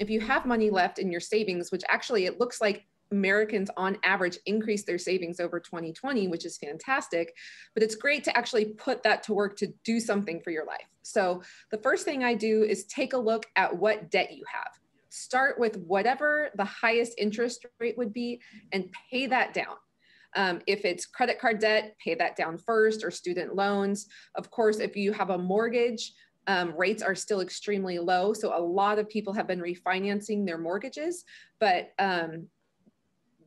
if you have money left in your savings, which actually it looks like Americans on average increase their savings over 2020, which is fantastic. But it's great to actually put that to work to do something for your life. So the first thing I do is take a look at what debt you have. Start with whatever the highest interest rate would be and pay that down. Um, if it's credit card debt, pay that down first or student loans. Of course, if you have a mortgage, um, rates are still extremely low. So a lot of people have been refinancing their mortgages, but um,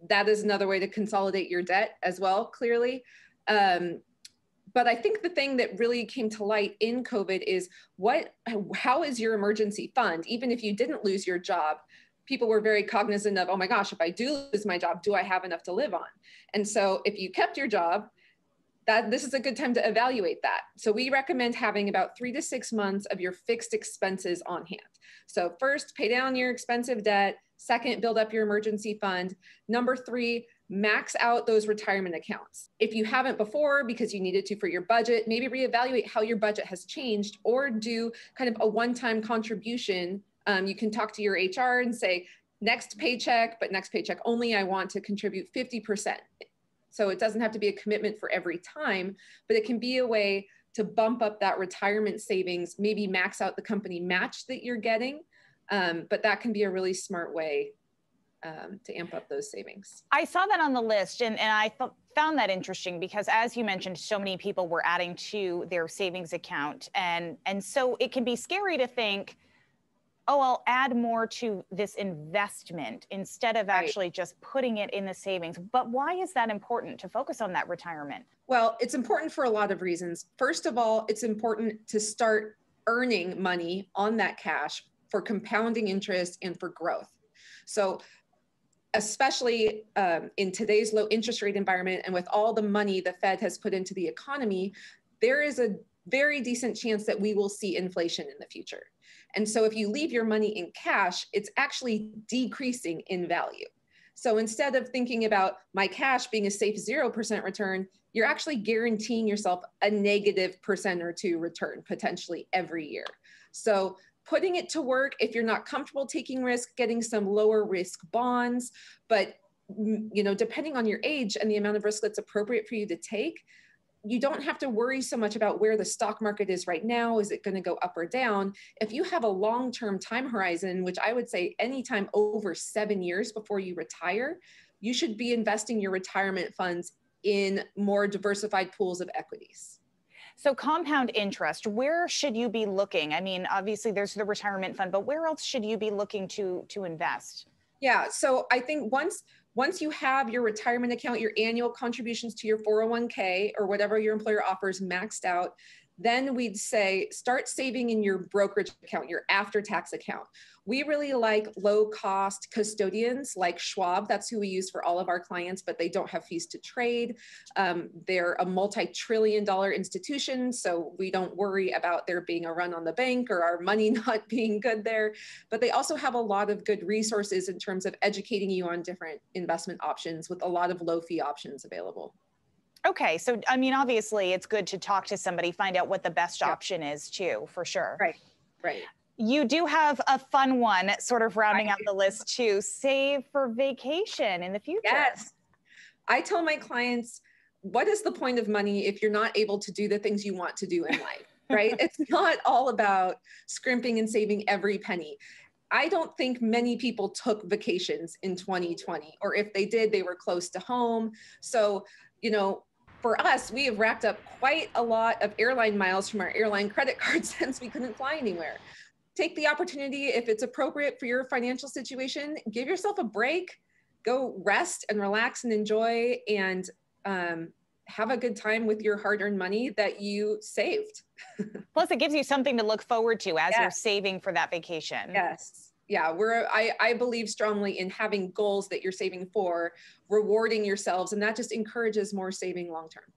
that is another way to consolidate your debt as well, clearly. Um, but I think the thing that really came to light in COVID is what, how is your emergency fund? Even if you didn't lose your job, people were very cognizant of, oh my gosh, if I do lose my job, do I have enough to live on? And so if you kept your job that this is a good time to evaluate that. So we recommend having about three to six months of your fixed expenses on hand. So first, pay down your expensive debt. Second, build up your emergency fund. Number three, max out those retirement accounts. If you haven't before because you needed to for your budget, maybe reevaluate how your budget has changed or do kind of a one time contribution. Um, you can talk to your HR and say, next paycheck, but next paycheck only, I want to contribute 50%. So it doesn't have to be a commitment for every time, but it can be a way to bump up that retirement savings, maybe max out the company match that you're getting. Um, but that can be a really smart way um, to amp up those savings. I saw that on the list, and, and I found that interesting because, as you mentioned, so many people were adding to their savings account, and and so it can be scary to think oh, I'll add more to this investment instead of right. actually just putting it in the savings. But why is that important to focus on that retirement? Well, it's important for a lot of reasons. First of all, it's important to start earning money on that cash for compounding interest and for growth. So, especially um, in today's low interest rate environment and with all the money the Fed has put into the economy, there is a very decent chance that we will see inflation in the future. And so if you leave your money in cash, it's actually decreasing in value. So instead of thinking about my cash being a safe 0% return, you're actually guaranteeing yourself a negative percent or two return potentially every year. So putting it to work if you're not comfortable taking risk, getting some lower risk bonds, but you know, depending on your age and the amount of risk that's appropriate for you to take, you don't have to worry so much about where the stock market is right now. Is it going to go up or down? If you have a long term time horizon, which I would say anytime over seven years before you retire, you should be investing your retirement funds in more diversified pools of equities. So, compound interest, where should you be looking? I mean, obviously, there's the retirement fund, but where else should you be looking to, to invest? Yeah, so I think once once you have your retirement account, your annual contributions to your 401k or whatever your employer offers maxed out, then we'd say start saving in your brokerage account, your after tax account. We really like low cost custodians like Schwab. That's who we use for all of our clients, but they don't have fees to trade. Um, they're a multi trillion dollar institution, so we don't worry about there being a run on the bank or our money not being good there. But they also have a lot of good resources in terms of educating you on different investment options with a lot of low fee options available. Okay. So, I mean, obviously, it's good to talk to somebody, find out what the best yeah. option is, too, for sure. Right. Right. You do have a fun one, sort of rounding out the list, too save for vacation in the future. Yes. I tell my clients, what is the point of money if you're not able to do the things you want to do in life? right? it's not all about scrimping and saving every penny. I don't think many people took vacations in 2020, or if they did, they were close to home. So, you know, for us, we have racked up quite a lot of airline miles from our airline credit card since we couldn't fly anywhere. Take the opportunity if it's appropriate for your financial situation, give yourself a break, go rest and relax and enjoy and um, have a good time with your hard earned money that you saved. Plus, it gives you something to look forward to as yes. you're saving for that vacation. Yes yeah we're I, I believe strongly in having goals that you're saving for rewarding yourselves and that just encourages more saving long term